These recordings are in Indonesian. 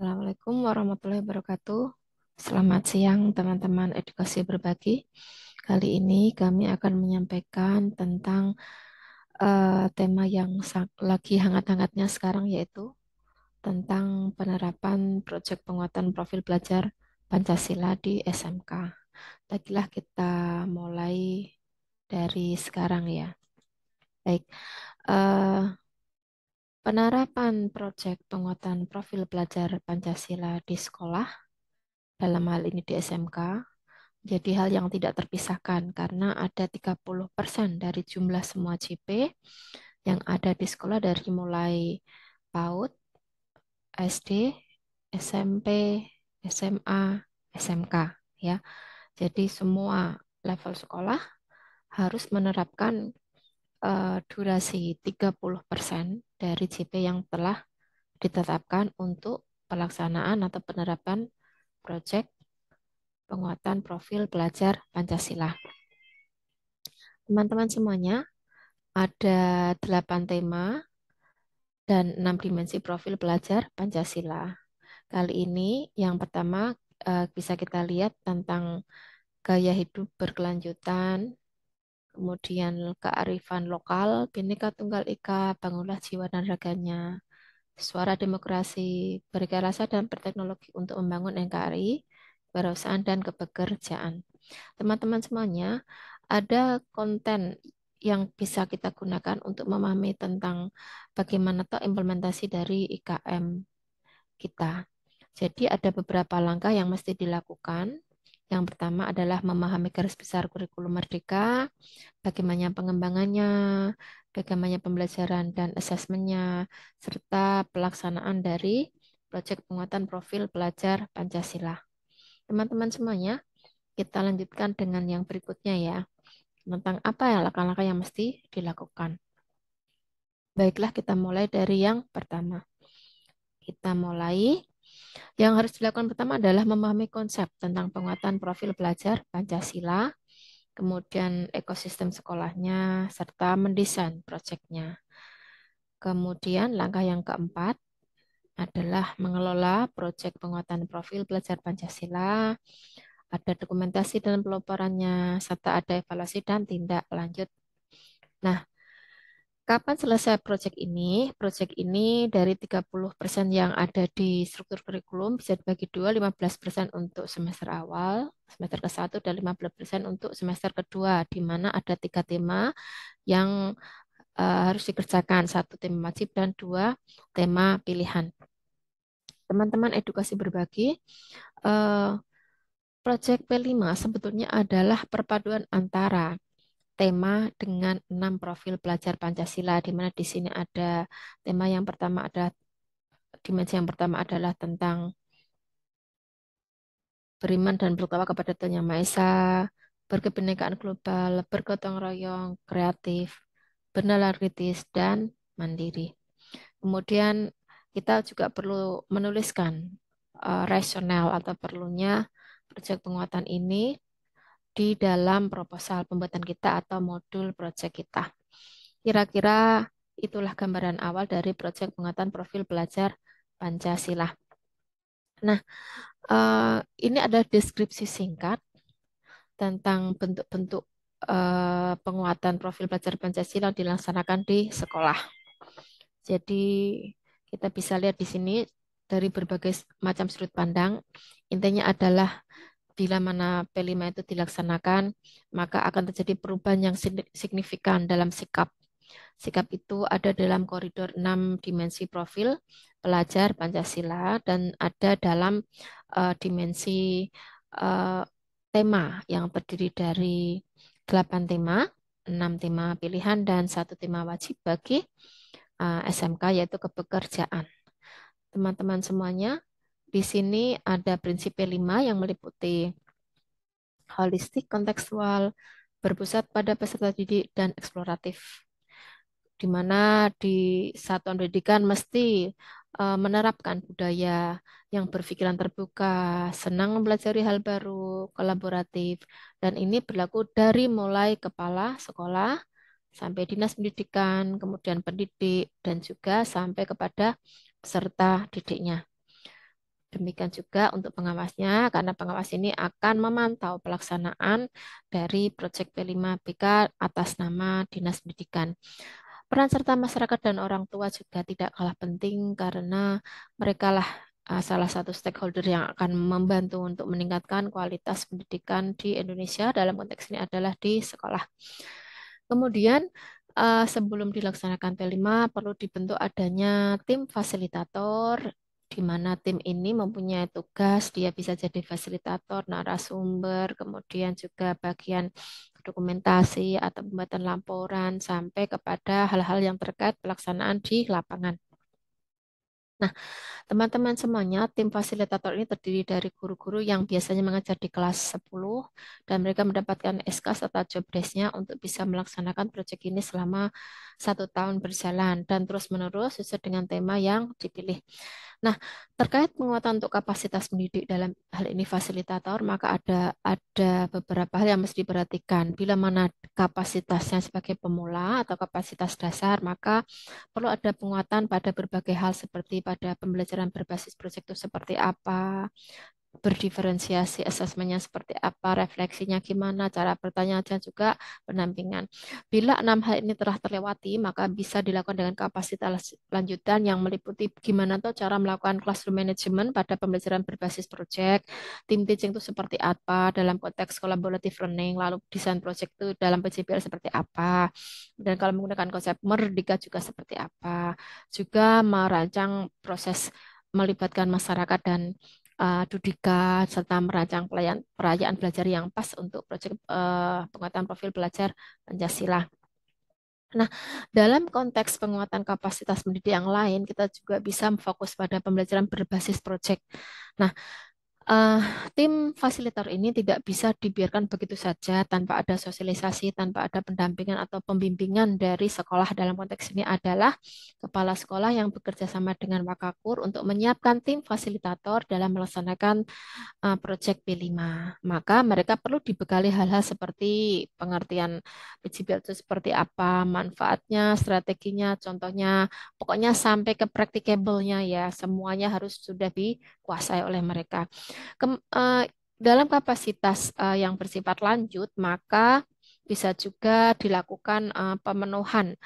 Assalamualaikum warahmatullahi wabarakatuh. Selamat siang teman-teman edukasi berbagi. Kali ini kami akan menyampaikan tentang uh, tema yang lagi hangat-hangatnya sekarang yaitu tentang penerapan proyek penguatan profil belajar Pancasila di SMK. Tadilah kita mulai dari sekarang ya. Baik, uh, Penerapan proyek penguatan profil pelajar Pancasila di sekolah, dalam hal ini di SMK, jadi hal yang tidak terpisahkan karena ada 30% dari jumlah semua CP yang ada di sekolah dari mulai PAUD, SD, SMP, SMA, SMK ya. Jadi semua level sekolah harus menerapkan uh, durasi 30% dari CP yang telah ditetapkan untuk pelaksanaan atau penerapan proyek penguatan profil pelajar Pancasila. Teman-teman semuanya, ada 8 tema dan 6 dimensi profil pelajar Pancasila. Kali ini yang pertama eh, bisa kita lihat tentang gaya hidup berkelanjutan, kemudian kearifan lokal, Bhinneka Tunggal Ika, bangunlah jiwa dan raganya, suara demokrasi, rasa dan berteknologi untuk membangun NKRI, perusahaan dan kepekerjaan. Teman-teman semuanya, ada konten yang bisa kita gunakan untuk memahami tentang bagaimana toh implementasi dari IKM kita. Jadi ada beberapa langkah yang mesti dilakukan yang pertama adalah memahami garis besar kurikulum merdeka, bagaimana pengembangannya, bagaimana pembelajaran dan asesmennya, serta pelaksanaan dari proyek penguatan profil pelajar Pancasila. Teman-teman semuanya, kita lanjutkan dengan yang berikutnya ya, tentang apa ya langkah-langkah yang mesti dilakukan. Baiklah, kita mulai dari yang pertama. Kita mulai yang harus dilakukan pertama adalah memahami konsep tentang penguatan profil pelajar Pancasila, kemudian ekosistem sekolahnya, serta mendesain proyeknya. Kemudian langkah yang keempat adalah mengelola proyek penguatan profil pelajar Pancasila, ada dokumentasi dan peloporannya, serta ada evaluasi dan tindak lanjut. Nah, Kapan selesai proyek ini? Proyek ini dari 30% yang ada di struktur kurikulum bisa dibagi dua, 15% untuk semester awal, semester ke-1 dan 15% untuk semester kedua, di mana ada tiga tema yang uh, harus dikerjakan, satu tema wajib dan dua tema pilihan. Teman-teman edukasi berbagi, uh, eh, proyek P5 sebetulnya adalah perpaduan antara tema dengan enam profil pelajar Pancasila, di mana di sini ada tema yang pertama adalah dimensi yang pertama adalah tentang beriman dan bertakwa kepada Tuhan Yang Maha Esa, berkebenekaan global, bergotong royong, kreatif, bernalar kritis, dan mandiri. Kemudian kita juga perlu menuliskan uh, rasional atau perlunya proyek penguatan ini di dalam proposal pembuatan kita atau modul proyek kita. Kira-kira itulah gambaran awal dari proyek penguatan profil pelajar Pancasila. Nah, eh, ini ada deskripsi singkat tentang bentuk-bentuk eh, penguatan profil pelajar Pancasila yang dilaksanakan di sekolah. Jadi, kita bisa lihat di sini dari berbagai macam sudut pandang. Intinya adalah bila mana P5 itu dilaksanakan, maka akan terjadi perubahan yang signifikan dalam sikap. Sikap itu ada dalam koridor 6 dimensi profil pelajar Pancasila dan ada dalam uh, dimensi uh, tema yang terdiri dari 8 tema, 6 tema pilihan, dan satu tema wajib bagi uh, eh, SMK yaitu kepekerjaan. Teman-teman semuanya, di sini ada prinsip lima yang meliputi holistik, kontekstual, berpusat pada peserta didik, dan eksploratif. Di mana di satuan pendidikan mesti e, menerapkan budaya yang berpikiran terbuka, senang mempelajari hal baru, kolaboratif, dan ini berlaku dari mulai kepala sekolah sampai dinas pendidikan, kemudian pendidik, dan juga sampai kepada peserta didiknya. Demikian juga untuk pengawasnya, karena pengawas ini akan memantau pelaksanaan dari proyek P5BK atas nama Dinas Pendidikan. Peran serta masyarakat dan orang tua juga tidak kalah penting karena merekalah eh, salah satu stakeholder yang akan membantu untuk meningkatkan kualitas pendidikan di Indonesia dalam konteks ini adalah di sekolah. Kemudian eh, sebelum dilaksanakan P5 perlu dibentuk adanya tim fasilitator di mana tim ini mempunyai tugas, dia bisa jadi fasilitator, narasumber, kemudian juga bagian dokumentasi atau pembuatan laporan sampai kepada hal-hal yang terkait pelaksanaan di lapangan. Nah, teman-teman semuanya, tim fasilitator ini terdiri dari guru-guru yang biasanya mengajar di kelas 10 dan mereka mendapatkan SK atau job desk-nya untuk bisa melaksanakan proyek ini selama satu tahun berjalan dan terus-menerus sesuai dengan tema yang dipilih. Nah, terkait penguatan untuk kapasitas pendidik dalam hal ini fasilitator, maka ada ada beberapa hal yang mesti diperhatikan. Bila mana kapasitasnya sebagai pemula atau kapasitas dasar, maka perlu ada penguatan pada berbagai hal seperti pada pembelajaran berbasis proyek itu seperti apa, berdiferensiasi asesmennya seperti apa, refleksinya gimana, cara bertanya dan juga pendampingan. Bila enam hal ini telah terlewati, maka bisa dilakukan dengan kapasitas lanjutan yang meliputi gimana tuh cara melakukan classroom management pada pembelajaran berbasis project, tim teaching itu seperti apa dalam konteks collaborative learning, lalu desain project itu dalam PJBL seperti apa, dan kalau menggunakan konsep merdeka juga seperti apa, juga merancang proses melibatkan masyarakat dan uh, eh, Dudika serta merancang pelayan, perayaan belajar yang pas untuk proyek uh, eh, penguatan profil belajar Pancasila. Nah, dalam konteks penguatan kapasitas pendidik yang lain, kita juga bisa fokus pada pembelajaran berbasis proyek. Nah, Uh, tim fasilitator ini tidak bisa dibiarkan begitu saja tanpa ada sosialisasi, tanpa ada pendampingan atau pembimbingan dari sekolah. Dalam konteks ini adalah kepala sekolah yang bekerja sama dengan Wakakur untuk menyiapkan tim fasilitator dalam melaksanakan uh, proyek P5. Maka mereka perlu dibekali hal-hal seperti pengertian PGBL itu seperti apa, manfaatnya, strateginya, contohnya, pokoknya sampai ke practicable-nya ya, semuanya harus sudah di dikuasai oleh mereka. Kem, uh, dalam kapasitas uh, yang bersifat lanjut, maka bisa juga dilakukan uh, pemenuhan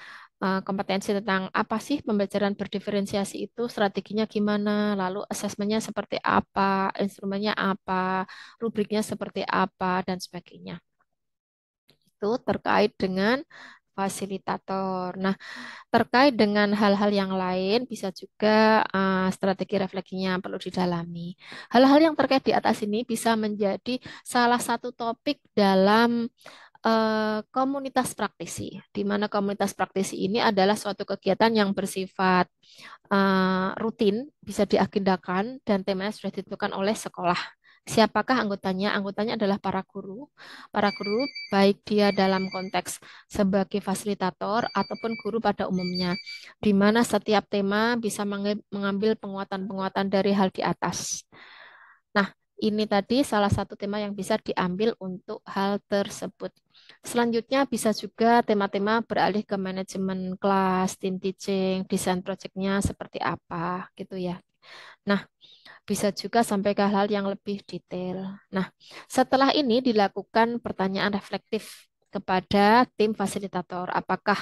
kompetensi tentang apa sih pembelajaran berdiferensiasi itu, strateginya gimana, lalu asesmennya seperti apa, instrumennya apa, rubriknya seperti apa, dan sebagainya. Itu terkait dengan fasilitator. Nah, terkait dengan hal-hal yang lain, bisa juga uh, strategi refleksinya perlu didalami. Hal-hal yang terkait di atas ini bisa menjadi salah satu topik dalam eh, komunitas praktisi, di mana komunitas praktisi ini adalah suatu kegiatan yang bersifat uh, rutin, bisa diagendakan, dan temanya sudah ditentukan oleh sekolah Siapakah anggotanya? Anggotanya adalah para guru. Para guru baik dia dalam konteks sebagai fasilitator ataupun guru pada umumnya, di mana setiap tema bisa mengambil penguatan-penguatan dari hal di atas. Nah, ini tadi salah satu tema yang bisa diambil untuk hal tersebut. Selanjutnya bisa juga tema-tema beralih ke manajemen kelas, team teaching, desain proyeknya seperti apa gitu ya. Nah, bisa juga sampai ke hal-hal yang lebih detail. Nah, setelah ini dilakukan pertanyaan reflektif kepada tim fasilitator. Apakah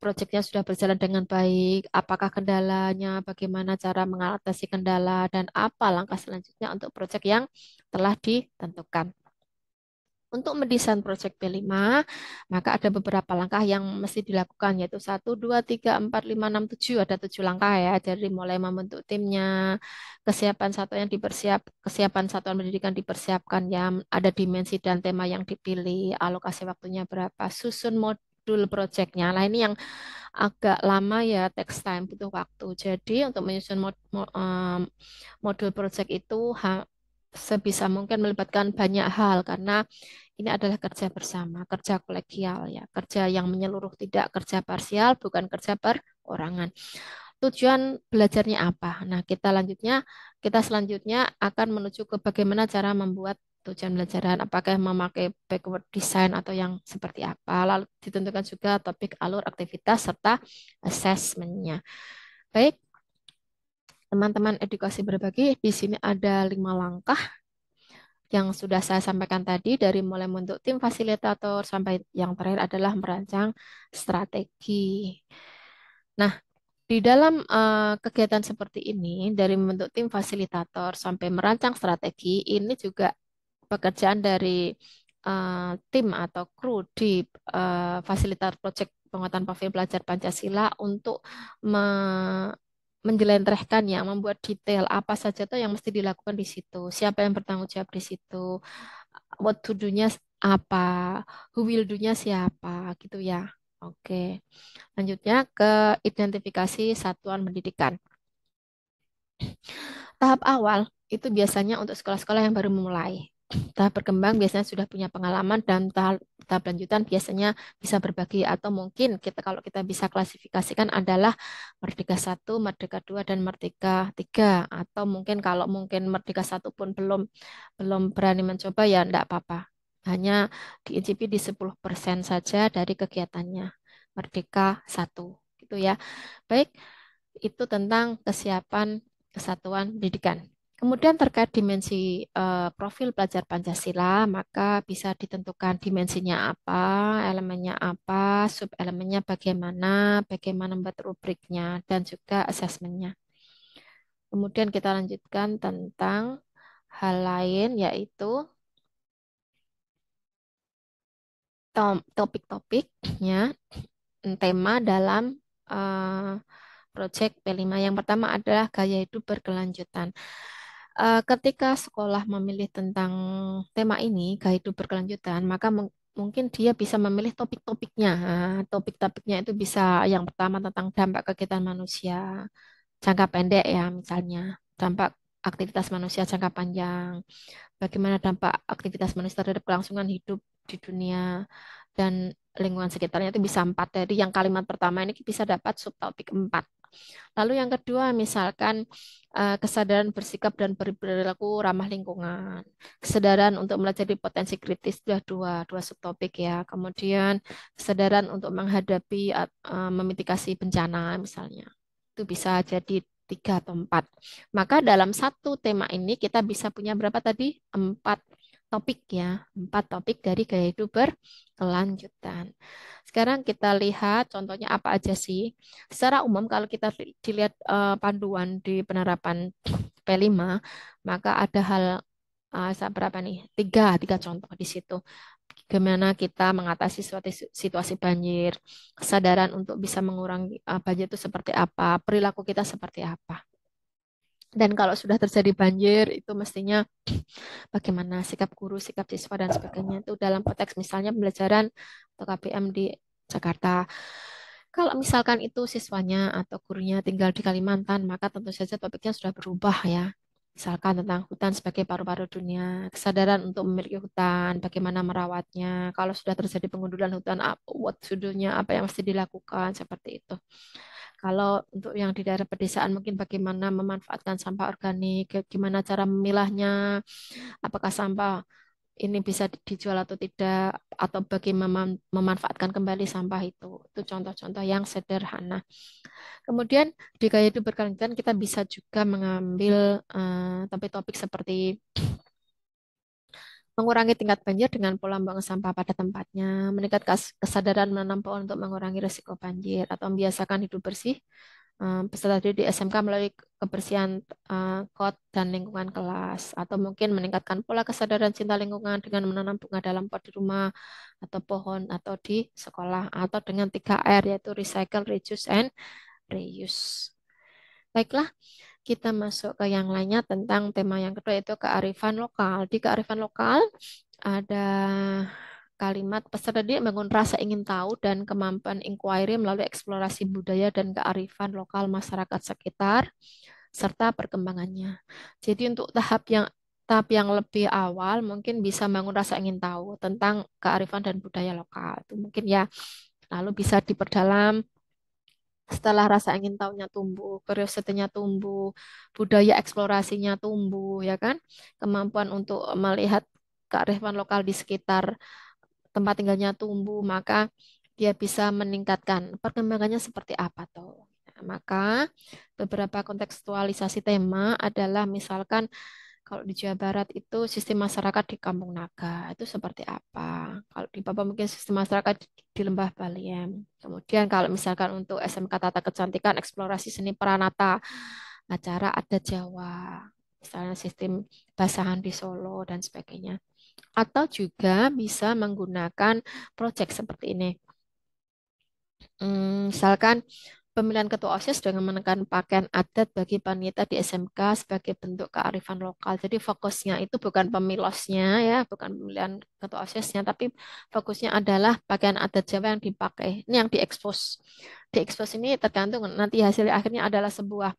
proyeknya sudah berjalan dengan baik, apakah kendalanya, bagaimana cara mengatasi kendala, dan apa langkah selanjutnya untuk proyek yang telah ditentukan. Untuk mendesain proyek P5, maka ada beberapa langkah yang mesti dilakukan, yaitu 1, 2, 3, 4, 5, 6, 7. Ada 7 langkah ya, dari mulai membentuk timnya, kesiapan satuan yang dipersiap, kesiapan satuan pendidikan dipersiapkan, Ya, ada dimensi dan tema yang dipilih, alokasi waktunya berapa, susun mode, modul projectnya lah ini yang agak lama ya text time butuh waktu. Jadi untuk menyusun mod, mod, modul project itu ha, sebisa mungkin melibatkan banyak hal karena ini adalah kerja bersama, kerja kolegial ya, kerja yang menyeluruh tidak kerja parsial, bukan kerja perorangan. Tujuan belajarnya apa? Nah, kita lanjutnya kita selanjutnya akan menuju ke bagaimana cara membuat tujuan belajaran apakah memakai backward design atau yang seperti apa. Lalu ditentukan juga topik, alur, aktivitas serta assessmentnya Baik, teman-teman edukasi berbagi, di sini ada lima langkah yang sudah saya sampaikan tadi dari mulai membentuk tim fasilitator sampai yang terakhir adalah merancang strategi. Nah, di dalam uh, kegiatan seperti ini dari membentuk tim fasilitator sampai merancang strategi ini juga pekerjaan dari uh, tim atau kru di uh, fasilitator project penguatan profil pelajar Pancasila untuk menjelentrehkan ya membuat detail apa saja tuh yang mesti dilakukan di situ, siapa yang bertanggung jawab di situ, what to do-nya apa, who will do-nya siapa, gitu ya. Oke, lanjutnya ke identifikasi satuan pendidikan. Tahap awal itu biasanya untuk sekolah-sekolah yang baru memulai tahap berkembang biasanya sudah punya pengalaman dan tahap, tahap lanjutan biasanya bisa berbagi atau mungkin kita kalau kita bisa klasifikasikan adalah merdeka satu, merdeka dua dan merdeka tiga atau mungkin kalau mungkin merdeka satu pun belum belum berani mencoba ya tidak apa-apa. Hanya diincipi di 10% saja dari kegiatannya. Merdeka satu gitu ya. Baik, itu tentang kesiapan kesatuan pendidikan. Kemudian terkait dimensi eh, profil pelajar Pancasila, maka bisa ditentukan dimensinya apa, elemennya apa, sub-elemennya bagaimana, bagaimana membuat rubriknya, dan juga asesmennya. Kemudian kita lanjutkan tentang hal lain, yaitu topik-topiknya, tema dalam eh, proyek P5. Yang pertama adalah gaya hidup berkelanjutan uh, ketika sekolah memilih tentang tema ini gaya hidup berkelanjutan, maka mungkin dia bisa memilih topik-topiknya. Ah, topik-topiknya itu bisa yang pertama tentang dampak kegiatan manusia jangka pendek ya misalnya, dampak aktivitas manusia jangka panjang, bagaimana dampak aktivitas manusia terhadap kelangsungan hidup di dunia dan lingkungan sekitarnya itu bisa empat dari yang kalimat pertama ini bisa dapat subtopik empat Lalu yang kedua, misalkan eh, kesadaran bersikap dan berperilaku ramah lingkungan. Kesadaran untuk melajari potensi kritis sudah dua, dua subtopik ya. Kemudian kesadaran untuk menghadapi eh, eh, memitigasi bencana misalnya. Itu bisa jadi tiga atau empat. Maka dalam satu tema ini kita bisa punya berapa tadi? Empat topik ya, empat topik dari gaya hidup berkelanjutan. Sekarang kita lihat contohnya apa aja sih. Secara umum kalau kita dilihat eh, panduan di penerapan P5, maka ada hal uh, berapa nih? Tiga, tiga contoh di situ. Bagaimana kita mengatasi suatu situasi banjir, kesadaran untuk bisa mengurangi eh, banjir itu seperti apa, perilaku kita seperti apa. Dan kalau sudah terjadi banjir, itu mestinya bagaimana sikap guru, sikap siswa, dan sebagainya. Itu dalam konteks misalnya pembelajaran atau KPM di Jakarta. Kalau misalkan itu siswanya atau gurunya tinggal di Kalimantan, maka tentu saja topiknya sudah berubah ya. Misalkan tentang hutan sebagai paru-paru dunia, kesadaran untuk memiliki hutan, bagaimana merawatnya, kalau sudah terjadi pengundulan hutan, what to do apa yang mesti dilakukan, seperti itu. Kalau untuk yang di daerah pedesaan mungkin bagaimana memanfaatkan sampah organik, gimana cara memilahnya, apakah sampah ini bisa dijual atau tidak, atau bagaimana memanfaatkan kembali sampah itu. Itu contoh-contoh yang sederhana. Kemudian di gaya hidup berkelanjutan kita bisa juga mengambil uh, eh, topik -topik seperti mengurangi tingkat banjir dengan pola buang sampah pada tempatnya, meningkatkan kesadaran menanam pohon untuk mengurangi risiko banjir, atau membiasakan hidup bersih eh, peserta didik di SMK melalui kebersihan uh, kot dan lingkungan kelas atau mungkin meningkatkan pola kesadaran cinta lingkungan dengan menanam bunga dalam pot di rumah atau pohon atau di sekolah atau dengan 3R yaitu recycle, reduce and reuse. Baiklah kita masuk ke yang lainnya tentang tema yang kedua yaitu kearifan lokal. Di kearifan lokal ada kalimat peserta didik membangun rasa ingin tahu dan kemampuan inquiry melalui eksplorasi budaya dan kearifan lokal masyarakat sekitar serta perkembangannya. Jadi untuk tahap yang tahap yang lebih awal mungkin bisa bangun rasa ingin tahu tentang kearifan dan budaya lokal. Itu mungkin ya. Lalu bisa diperdalam setelah rasa ingin tahunya tumbuh, curiosity-nya tumbuh, budaya eksplorasinya tumbuh, ya kan? Kemampuan untuk melihat kearifan lokal di sekitar tempat tinggalnya tumbuh, maka dia bisa meningkatkan perkembangannya seperti apa tuh. Nah, maka beberapa kontekstualisasi tema adalah misalkan kalau di Jawa Barat itu sistem masyarakat di Kampung Naga itu seperti apa? Kalau di Papua mungkin sistem masyarakat di Lembah Baliem. Kemudian kalau misalkan untuk SMK Tata Kecantikan eksplorasi seni peranata acara ada Jawa, misalnya sistem basahan di Solo dan sebagainya. Atau juga bisa menggunakan proyek seperti ini. Hmm, misalkan pemilihan ketua OSIS dengan menekan pakaian adat bagi wanita di SMK sebagai bentuk kearifan lokal. Jadi fokusnya itu bukan pemilosnya ya, bukan pemilihan ketua OSISnya, tapi fokusnya adalah pakaian adat Jawa yang dipakai. Ini yang diekspos. Diekspos ini tergantung nanti hasil akhirnya adalah sebuah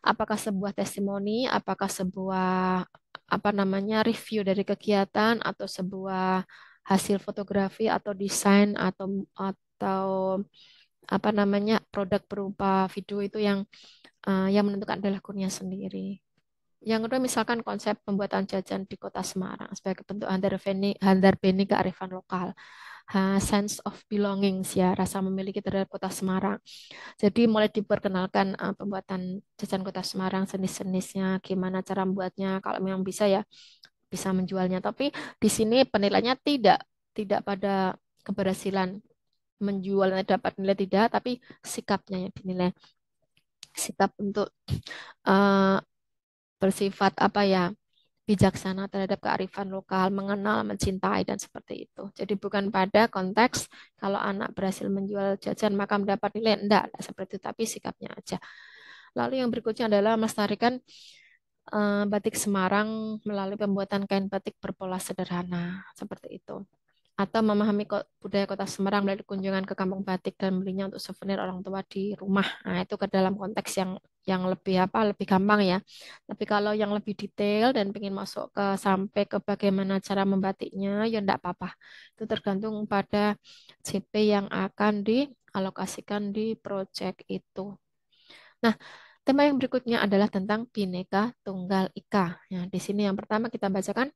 apakah sebuah testimoni, apakah sebuah apa namanya review dari kegiatan atau sebuah hasil fotografi atau desain atau atau apa namanya produk berupa video itu yang uh, yang menentukan adalah kurnia sendiri. Yang kedua misalkan konsep pembuatan jajan di kota Semarang sebagai bentuk handar beni, handar beni kearifan lokal. Uh, sense of belongings ya, rasa memiliki terhadap kota Semarang. Jadi mulai diperkenalkan uh, pembuatan jajan kota Semarang jenis-jenisnya, gimana cara membuatnya, kalau memang bisa ya bisa menjualnya. Tapi di sini penilainya tidak tidak pada keberhasilan menjualnya dapat nilai tidak, tapi sikapnya yang dinilai. Sikap untuk uh, bersifat apa ya bijaksana terhadap kearifan lokal, mengenal, mencintai dan seperti itu. Jadi bukan pada konteks kalau anak berhasil menjual jajan maka mendapat nilai enggak, seperti itu, tapi sikapnya aja. Lalu yang berikutnya adalah melestarikan uh, batik Semarang melalui pembuatan kain batik berpola sederhana seperti itu atau memahami budaya kota Semarang melalui kunjungan ke kampung batik dan belinya untuk souvenir orang tua di rumah. Nah, itu ke dalam konteks yang yang lebih apa lebih gampang ya. Tapi kalau yang lebih detail dan ingin masuk ke sampai ke bagaimana cara membatiknya, ya enggak apa-apa. Itu tergantung pada CP yang akan dialokasikan di proyek itu. Nah, tema yang berikutnya adalah tentang Bhinneka Tunggal Ika. Ya, di sini yang pertama kita bacakan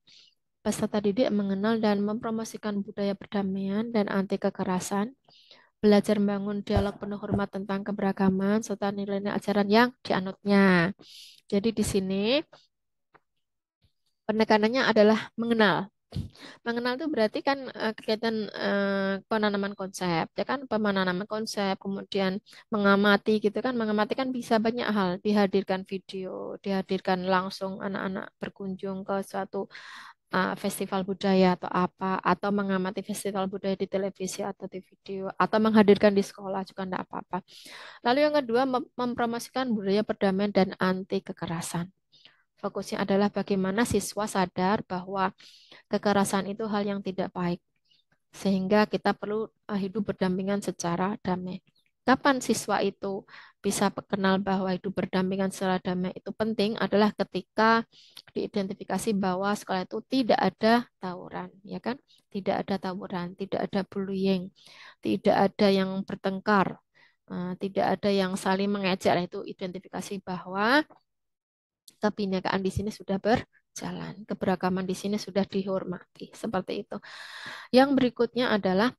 peserta didik mengenal dan mempromosikan budaya perdamaian dan anti kekerasan, belajar membangun dialog penuh hormat tentang keberagaman serta nilai-nilai ajaran yang dianutnya. Jadi di sini penekanannya adalah mengenal. Mengenal itu berarti kan eh, kegiatan eh, penanaman konsep, ya kan pemanaman konsep, kemudian mengamati gitu kan, mengamati kan bisa banyak hal, dihadirkan video, dihadirkan langsung anak-anak berkunjung ke suatu uh, festival budaya atau apa, atau mengamati festival budaya di televisi atau di video, atau menghadirkan di sekolah juga tidak apa-apa. Lalu yang kedua, mem mempromosikan budaya perdamaian dan anti kekerasan. Fokusnya adalah bagaimana siswa sadar bahwa kekerasan itu hal yang tidak baik, sehingga kita perlu eh, hidup berdampingan secara damai kapan siswa itu bisa kenal bahwa itu berdampingan secara damai itu penting adalah ketika diidentifikasi bahwa sekolah itu tidak ada tawuran, ya kan? Tidak ada tawuran, tidak ada bullying, tidak ada yang bertengkar, eh, tidak ada yang saling mengejek. Itu identifikasi bahwa kebinekaan di sini sudah berjalan, keberagaman di sini sudah dihormati, seperti itu. Yang berikutnya adalah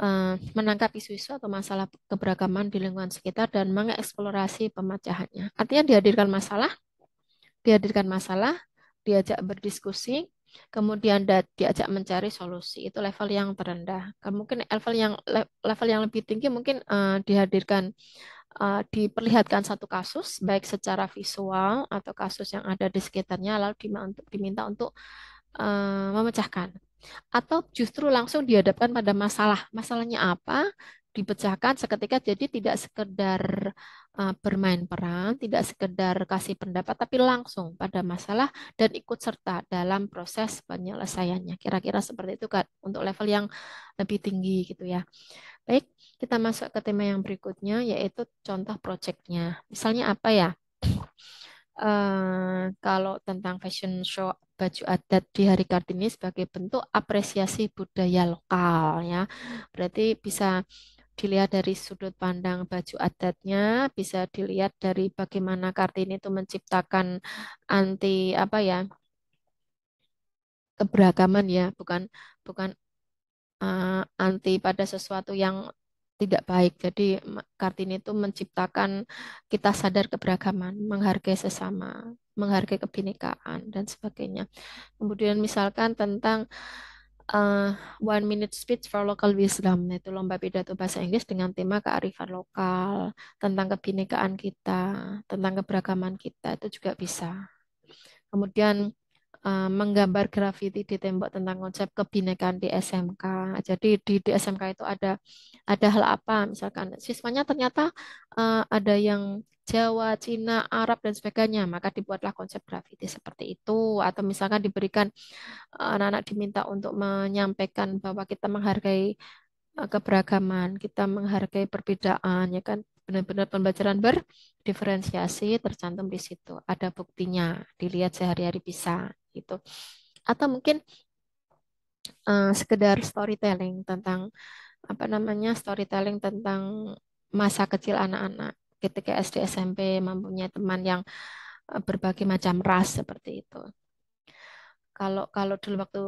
Eh, menangkap isu-isu atau masalah keberagaman di lingkungan sekitar dan mengeksplorasi pemecahannya. Artinya dihadirkan masalah, dihadirkan masalah, diajak berdiskusi, kemudian diajak mencari solusi. Itu level yang terendah. Mungkin level yang level yang lebih tinggi mungkin uh, dihadirkan uh, diperlihatkan satu kasus baik secara visual atau kasus yang ada di sekitarnya lalu diminta untuk uh, memecahkan atau justru langsung dihadapkan pada masalah. Masalahnya apa? Dipecahkan seketika jadi tidak sekedar uh, bermain peran, tidak sekedar kasih pendapat tapi langsung pada masalah dan ikut serta dalam proses penyelesaiannya. Kira-kira seperti itu kan untuk level yang lebih tinggi gitu ya. Baik, kita masuk ke tema yang berikutnya yaitu contoh proyeknya. Misalnya apa ya? Eh, kalau tentang fashion show baju adat di Hari Kartini sebagai bentuk apresiasi budaya lokal ya. Berarti bisa dilihat dari sudut pandang baju adatnya, bisa dilihat dari bagaimana Kartini itu menciptakan anti apa ya? keberagaman ya, bukan bukan uh, anti pada sesuatu yang tidak baik. Jadi Kartini itu menciptakan kita sadar keberagaman, menghargai sesama, menghargai kebinekaan dan sebagainya. Kemudian misalkan tentang uh, One Minute Speech for Local Wisdom, itu lomba pidato bahasa Inggris dengan tema kearifan lokal, tentang kebinekaan kita, tentang keberagaman kita, itu juga bisa. Kemudian eh, menggambar grafiti di tembok tentang konsep kebinekaan di SMK. Jadi di, di SMK itu ada ada hal apa misalkan siswanya ternyata uh, ada yang Jawa, Cina, Arab dan sebagainya, maka dibuatlah konsep grafiti seperti itu atau misalkan diberikan eh, anak-anak diminta untuk menyampaikan bahwa kita menghargai eh, keberagaman, kita menghargai perbedaan ya kan benar-benar pembelajaran berdiferensiasi tercantum di situ. Ada buktinya, dilihat sehari-hari bisa gitu. Atau mungkin uh, sekedar storytelling tentang apa namanya storytelling tentang masa kecil anak-anak ketika SD SMP mempunyai teman yang e, berbagai macam ras seperti itu. Kalau kalau dulu waktu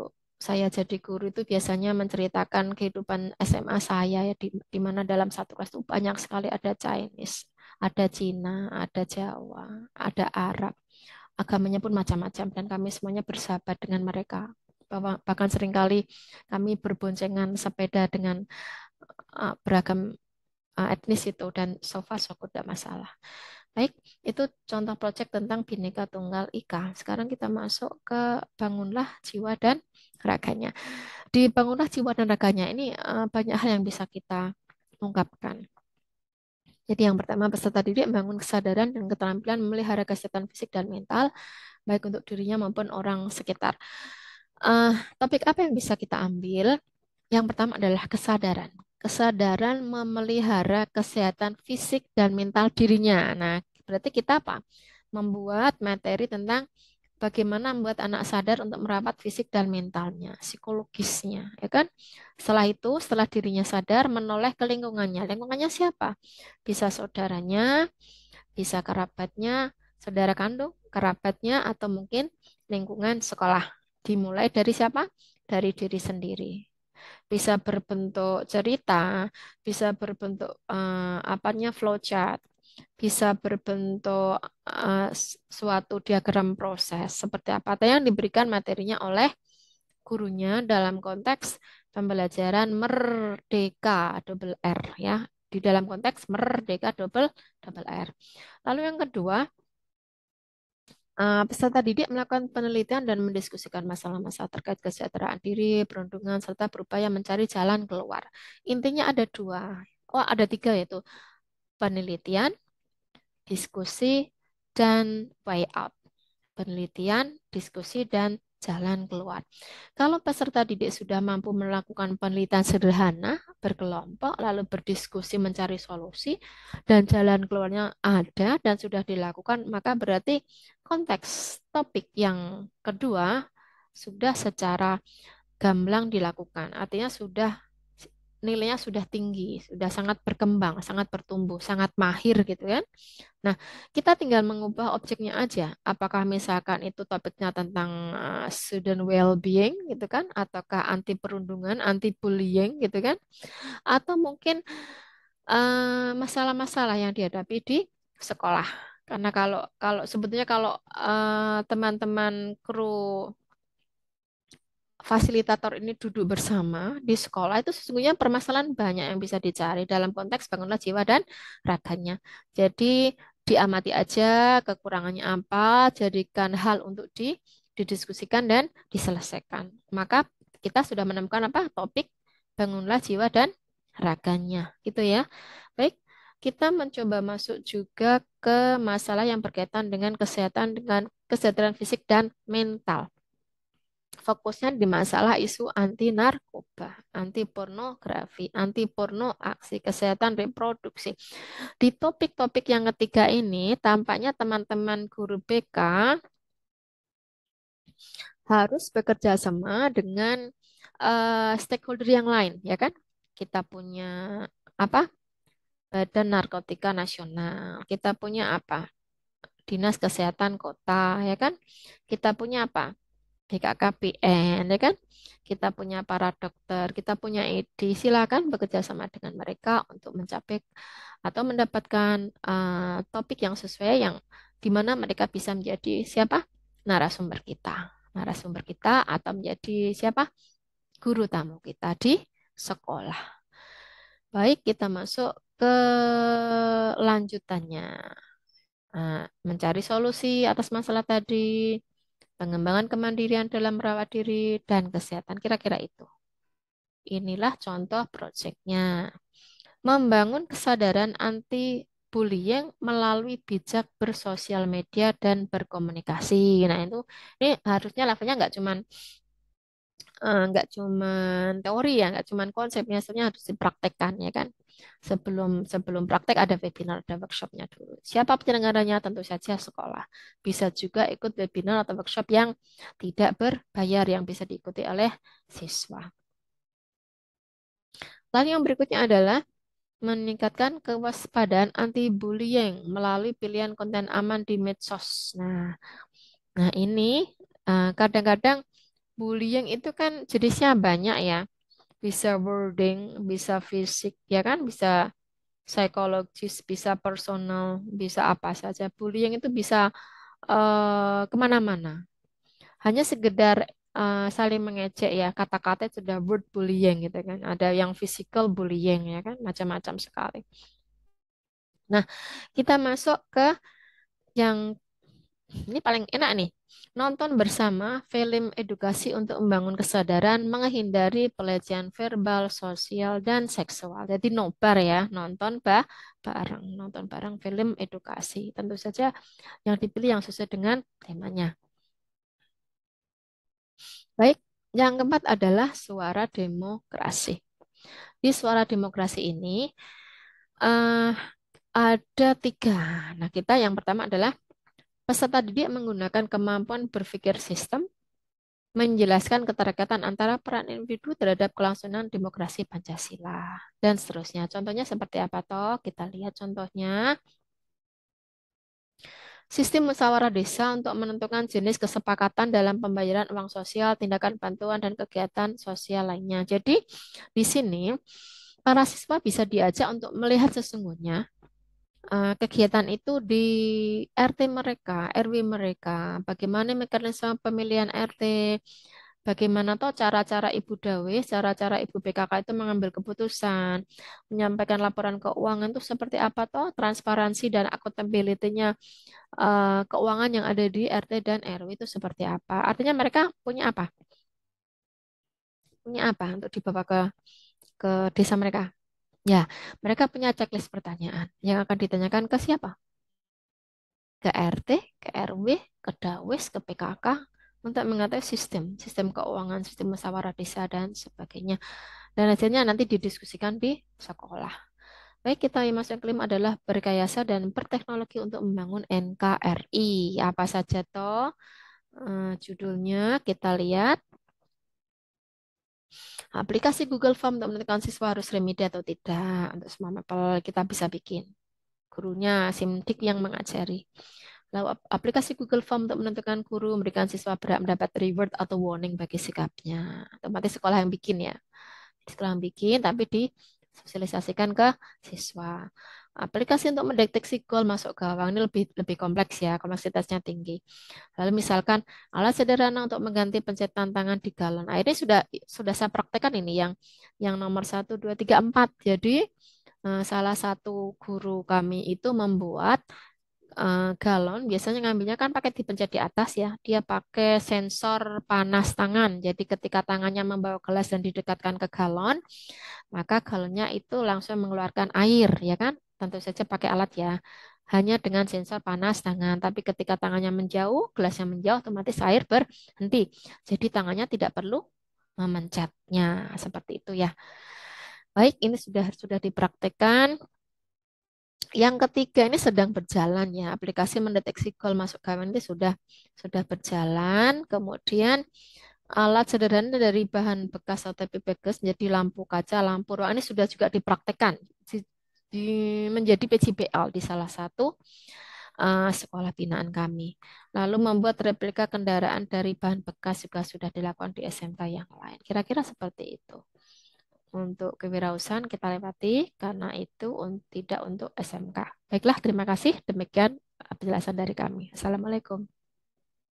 saya jadi guru itu biasanya menceritakan kehidupan SMA saya ya di, di mana dalam satu kelas itu banyak sekali ada Chinese, ada Cina, ada Jawa, ada Arab. Agamanya pun macam-macam dan kami semuanya bersahabat dengan mereka bahkan seringkali kami berboncengan sepeda dengan uh, beragam uh, etnis itu dan so far so good tidak masalah. Baik, itu contoh proyek tentang Bhinneka Tunggal Ika. Sekarang kita masuk ke Bangunlah Jiwa dan Raganya. Di Bangunlah Jiwa dan Raganya ini uh, banyak hal yang bisa kita ungkapkan. Jadi yang pertama peserta didik membangun kesadaran dan keterampilan memelihara kesehatan fisik dan mental baik untuk dirinya maupun orang sekitar. Uh, topik apa yang bisa kita ambil? Yang pertama adalah kesadaran. Kesadaran memelihara kesehatan fisik dan mental dirinya. Nah, berarti kita apa? Membuat materi tentang bagaimana membuat anak sadar untuk merawat fisik dan mentalnya, psikologisnya, ya kan? Setelah itu, setelah dirinya sadar, menoleh ke lingkungannya. Lingkungannya siapa? Bisa saudaranya, bisa kerabatnya, saudara kandung, kerabatnya, atau mungkin lingkungan sekolah dimulai dari siapa? Dari diri sendiri. Bisa berbentuk cerita, bisa berbentuk uh, apanya flowchart, bisa berbentuk uh, suatu diagram proses seperti apa yang diberikan materinya oleh gurunya dalam konteks pembelajaran merdeka double R ya di dalam konteks merdeka double double R. Lalu yang kedua Eh, peserta didik melakukan penelitian dan mendiskusikan masalah-masalah terkait kesejahteraan diri, perundungan, serta berupaya mencari jalan keluar. Intinya ada dua, oh ada tiga yaitu penelitian, diskusi, dan way out. Penelitian, diskusi, dan jalan keluar. Kalau peserta didik sudah mampu melakukan penelitian sederhana, berkelompok, lalu berdiskusi mencari solusi, dan jalan keluarnya ada dan sudah dilakukan, maka berarti konteks topik yang kedua sudah secara gamblang dilakukan. Artinya sudah nilainya sudah tinggi, sudah sangat berkembang, sangat bertumbuh, sangat mahir gitu kan. Nah, kita tinggal mengubah objeknya aja. Apakah misalkan itu topiknya tentang eh, student well-being gitu kan, ataukah anti perundungan, anti bullying gitu kan, atau mungkin eh, masalah-masalah uh, yang dihadapi di sekolah. Karena kalau kalau sebetulnya kalau eh, teman-teman uh, teman -teman kru fasilitator ini duduk bersama di sekolah itu sesungguhnya permasalahan banyak yang bisa dicari dalam konteks bangunlah jiwa dan raganya. Jadi diamati aja kekurangannya apa, jadikan hal untuk di didiskusikan dan diselesaikan. Maka kita sudah menemukan apa topik bangunlah jiwa dan raganya, gitu ya. Baik, kita mencoba masuk juga ke masalah yang berkaitan dengan kesehatan dengan kesejahteraan fisik dan mental fokusnya di masalah isu anti narkoba, anti pornografi, anti porno aksi kesehatan reproduksi. Di topik-topik yang ketiga ini tampaknya teman-teman guru BK harus bekerja sama dengan uh, stakeholder yang lain, ya kan? Kita punya apa? Badan Narkotika Nasional. Kita punya apa? Dinas Kesehatan Kota, ya kan? Kita punya apa? BKKBN, ya kan? Kita punya para dokter, kita punya ID. Silakan bekerja sama dengan mereka untuk mencapai atau mendapatkan uh, topik yang sesuai yang di mana mereka bisa menjadi siapa? narasumber kita. Narasumber kita atau menjadi siapa? guru tamu kita di sekolah. Baik, kita masuk ke lanjutannya. Eh, mencari solusi atas masalah tadi, pengembangan kemandirian dalam merawat diri, dan kesehatan. Kira-kira itu. Inilah contoh proyeknya. Membangun kesadaran anti bullying melalui bijak bersosial media dan berkomunikasi. Nah itu ini harusnya levelnya nggak cuman eh, nggak uh, cuman teori ya, nggak cuman konsepnya, sebenarnya harus dipraktekkan ya kan. Sebelum sebelum praktek ada webinar, ada workshopnya dulu. Siapa penyelenggaranya? Tentu saja sekolah. Bisa juga ikut webinar atau workshop yang tidak berbayar, yang bisa diikuti oleh siswa. Lalu yang berikutnya adalah meningkatkan kewaspadaan anti bullying melalui pilihan konten aman di medsos. Nah, nah ini eh, kadang-kadang bullying itu kan jenisnya banyak ya bisa wording, bisa fisik, ya kan? Bisa psikologis, bisa personal, bisa apa saja. Bullying itu bisa uh, kemana-mana. Hanya sekedar uh, saling mengecek ya, kata-kata sudah word bullying gitu kan. Ada yang physical bullying ya kan, macam-macam sekali. Nah, kita masuk ke yang ini paling enak nih. Nonton bersama film edukasi untuk membangun kesadaran, menghindari pelecehan verbal, sosial, dan seksual. Jadi nobar ya, nonton bah bareng, nonton bareng film edukasi. Tentu saja yang dipilih yang sesuai dengan temanya. Baik, yang keempat adalah suara demokrasi. Di suara demokrasi ini uh, ada tiga. Nah, kita yang pertama adalah Peserta didik menggunakan kemampuan berpikir sistem menjelaskan keterkaitan antara peran individu terhadap kelangsungan demokrasi Pancasila dan seterusnya. Contohnya seperti apa toh? Kita lihat contohnya. Sistem musyawarah desa untuk menentukan jenis kesepakatan dalam pembayaran uang sosial, tindakan bantuan dan kegiatan sosial lainnya. Jadi di sini para siswa bisa diajak untuk melihat sesungguhnya Eh, kegiatan itu di RT mereka, RW mereka. Bagaimana mekanisme pemilihan RT, bagaimana toh cara-cara Ibu Dawe, cara-cara Ibu PKK itu mengambil keputusan, menyampaikan laporan keuangan itu seperti apa toh, transparansi dan akuntabilitasnya eh, keuangan yang ada di RT dan RW itu seperti apa. Artinya mereka punya apa? Punya apa untuk dibawa ke ke desa mereka? Ya, mereka punya checklist pertanyaan yang akan ditanyakan ke siapa? Ke RT, ke RW, ke DAWES, ke PKK, untuk mengetahui sistem, sistem keuangan, sistem musyawarah desa, dan sebagainya. Dan hasilnya nanti didiskusikan di sekolah. Baik, kita yang masuk kelima adalah berkayasa dan berteknologi untuk membangun NKRI. Apa saja toh? Uh, judulnya kita lihat Aplikasi Google Form untuk menentukan siswa harus remedi atau tidak. Untuk semua mapel kita bisa bikin. Gurunya simtik yang mengajari. Lalu aplikasi Google Form untuk menentukan guru memberikan siswa berhak mendapat reward atau warning bagi sikapnya. Otomatis sekolah yang bikin ya. Sekolah yang bikin tapi disosialisasikan ke siswa aplikasi untuk mendeteksi gol masuk gawang ini lebih lebih kompleks ya, kompleksitasnya tinggi. Lalu misalkan alat sederhana untuk mengganti pencetan tangan di galon. Akhirnya sudah sudah saya praktekkan ini yang yang nomor satu dua tiga empat. Jadi eh, salah satu guru kami itu membuat uh, galon biasanya ngambilnya kan pakai dipencet di atas ya. Dia pakai sensor panas tangan. Jadi ketika tangannya membawa gelas dan didekatkan ke galon, maka galonnya itu langsung mengeluarkan air ya kan? Tentu saja pakai alat ya. Hanya dengan sensor panas tangan, tapi ketika tangannya menjauh, gelasnya menjauh, otomatis air berhenti. Jadi tangannya tidak perlu memencetnya seperti itu ya. Baik, ini sudah sudah dipraktekkan. Yang ketiga ini sedang berjalan ya, aplikasi mendeteksi call masuk kawan ini sudah sudah berjalan. Kemudian alat sederhana dari bahan bekas atau bekas menjadi lampu kaca, lampu ruang ini sudah juga dipraktekkan di, di, menjadi PCBL di salah satu uh, sekolah binaan kami. Lalu membuat replika kendaraan dari bahan bekas juga sudah dilakukan di SMK yang lain. Kira-kira seperti itu untuk kewirausahaan kita lewati karena itu un tidak untuk SMK. Baiklah, terima kasih. Demikian uh, penjelasan dari kami. Assalamualaikum.